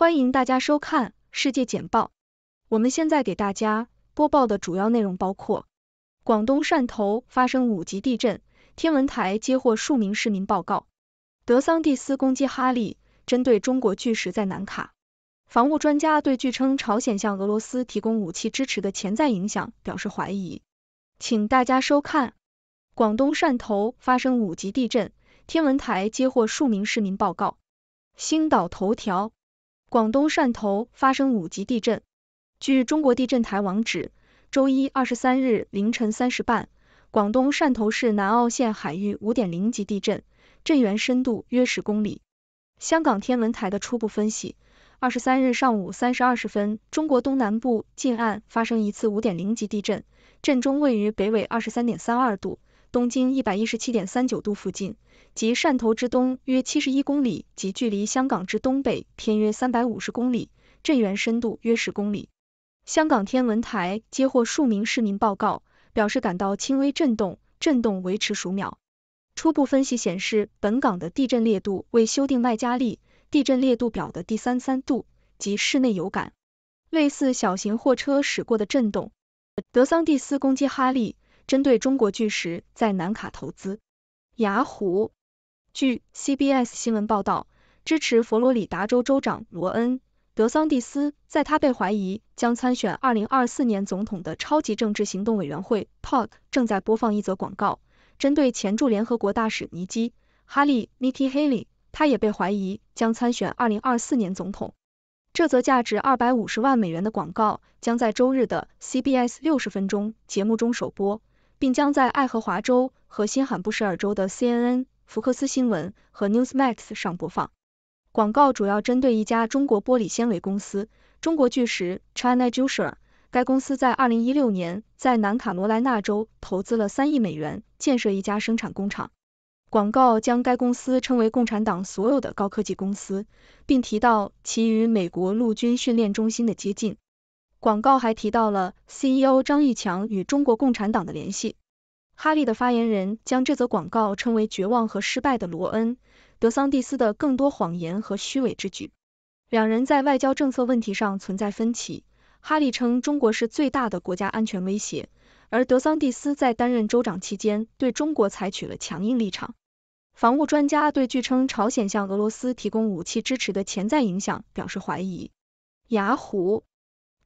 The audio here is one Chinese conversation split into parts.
欢迎大家收看世界简报。我们现在给大家播报的主要内容包括：广东汕头发生五级地震，天文台接获数名市民报告；德桑蒂斯攻击哈利，针对中国巨石在南卡，防务专家对据称朝鲜向俄罗斯提供武器支持的潜在影响表示怀疑。请大家收看。广东汕头发生五级地震，天文台接获数名市民报告。星岛头条。广东汕头发生五级地震。据中国地震台网指，周一二十三日凌晨三时半，广东汕头市南澳县海域五点零级地震，震源深度约十公里。香港天文台的初步分析，二十三日上午三时二十分，中国东南部近岸发生一次五点零级地震，震中位于北纬二十三点三二度。东经一百一十七点三九度附近，即汕头之东约七十一公里，及距离香港之东北偏约三百五十公里，震源深度约十公里。香港天文台接获数名市民报告，表示感到轻微震动，震动维持数秒。初步分析显示，本港的地震烈度为修订外加力地震烈度表的第三三度，及室内有感，类似小型货车驶过的震动。德桑蒂斯攻击哈利。针对中国巨石在南卡投资，雅虎，据 CBS 新闻报道，支持佛罗里达州州长罗恩·德桑蒂斯在他被怀疑将参选二零二四年总统的超级政治行动委员会 （PAC） 正在播放一则广告，针对前驻联合国大使尼基·哈利 （Nikki Haley），他也被怀疑将参选二零二四年总统。这则价值二百五十万美元的广告将在周日的 CBS 六十分钟节目中首播。并将在爱荷华州和新罕布什尔州的 CNN、福克斯新闻和 Newsmax 上播放。广告主要针对一家中国玻璃纤维公司——中国巨石 （China j u s e r 该公司在二零一六年在南卡罗来纳州投资了三亿美元建设一家生产工厂。广告将该公司称为共产党所有的高科技公司，并提到其与美国陆军训练中心的接近。广告还提到了 CEO 张玉强与中国共产党的联系。哈利的发言人将这则广告称为“绝望和失败的罗恩·德桑蒂斯的更多谎言和虚伪之举”。两人在外交政策问题上存在分歧。哈利称中国是最大的国家安全威胁，而德桑蒂斯在担任州长期间对中国采取了强硬立场。防务专家对据称朝鲜向俄罗斯提供武器支持的潜在影响表示怀疑。雅虎。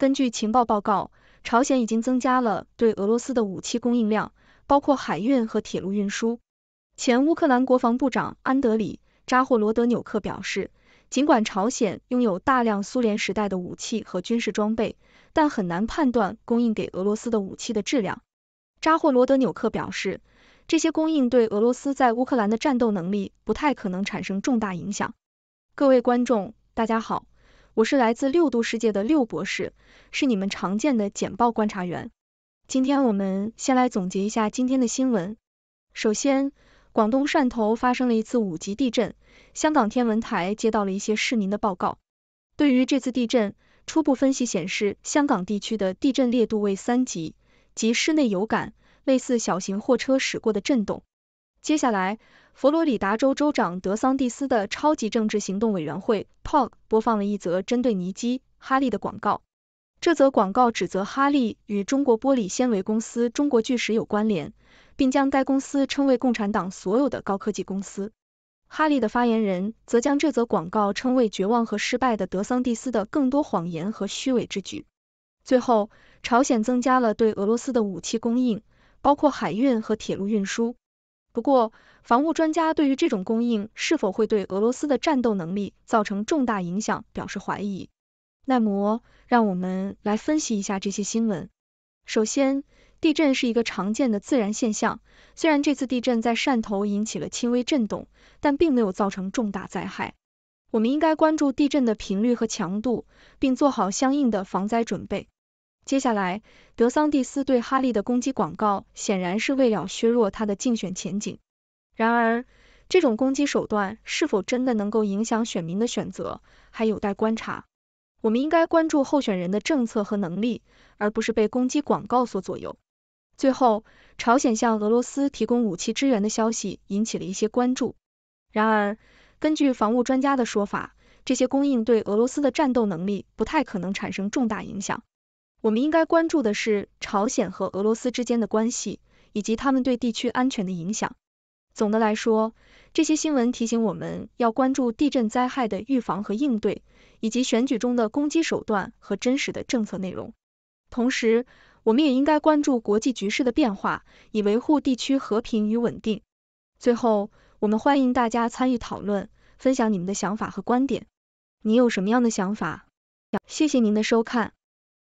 根据情报报告，朝鲜已经增加了对俄罗斯的武器供应量，包括海运和铁路运输。前乌克兰国防部长安德里扎霍罗德纽克表示，尽管朝鲜拥有大量苏联时代的武器和军事装备，但很难判断供应给俄罗斯的武器的质量。扎霍罗德纽克表示，这些供应对俄罗斯在乌克兰的战斗能力不太可能产生重大影响。各位观众，大家好。我是来自六度世界的六博士，是你们常见的简报观察员。今天我们先来总结一下今天的新闻。首先，广东汕头发生了一次五级地震，香港天文台接到了一些市民的报告。对于这次地震，初步分析显示，香港地区的地震烈度为三级，即室内有感，类似小型货车驶过的震动。接下来，佛罗里达州州长德桑蒂斯的超级政治行动委员会 p a k 播放了一则针对尼基·哈利的广告。这则广告指责哈利与中国玻璃纤维公司“中国巨石”有关联，并将该公司称为共产党所有的高科技公司。哈利的发言人则将这则广告称为绝望和失败的德桑蒂斯的更多谎言和虚伪之举。最后，朝鲜增加了对俄罗斯的武器供应，包括海运和铁路运输。不过，防务专家对于这种供应是否会对俄罗斯的战斗能力造成重大影响表示怀疑。奈摩，让我们来分析一下这些新闻。首先，地震是一个常见的自然现象，虽然这次地震在汕头引起了轻微震动，但并没有造成重大灾害。我们应该关注地震的频率和强度，并做好相应的防灾准备。接下来，德桑蒂斯对哈利的攻击广告显然是为了削弱他的竞选前景。然而，这种攻击手段是否真的能够影响选民的选择，还有待观察。我们应该关注候选人的政策和能力，而不是被攻击广告所左右。最后，朝鲜向俄罗斯提供武器支援的消息引起了一些关注。然而，根据防务专家的说法，这些供应对俄罗斯的战斗能力不太可能产生重大影响。我们应该关注的是朝鲜和俄罗斯之间的关系，以及他们对地区安全的影响。总的来说，这些新闻提醒我们要关注地震灾害的预防和应对，以及选举中的攻击手段和真实的政策内容。同时，我们也应该关注国际局势的变化，以维护地区和平与稳定。最后，我们欢迎大家参与讨论，分享你们的想法和观点。你有什么样的想法？谢谢您的收看。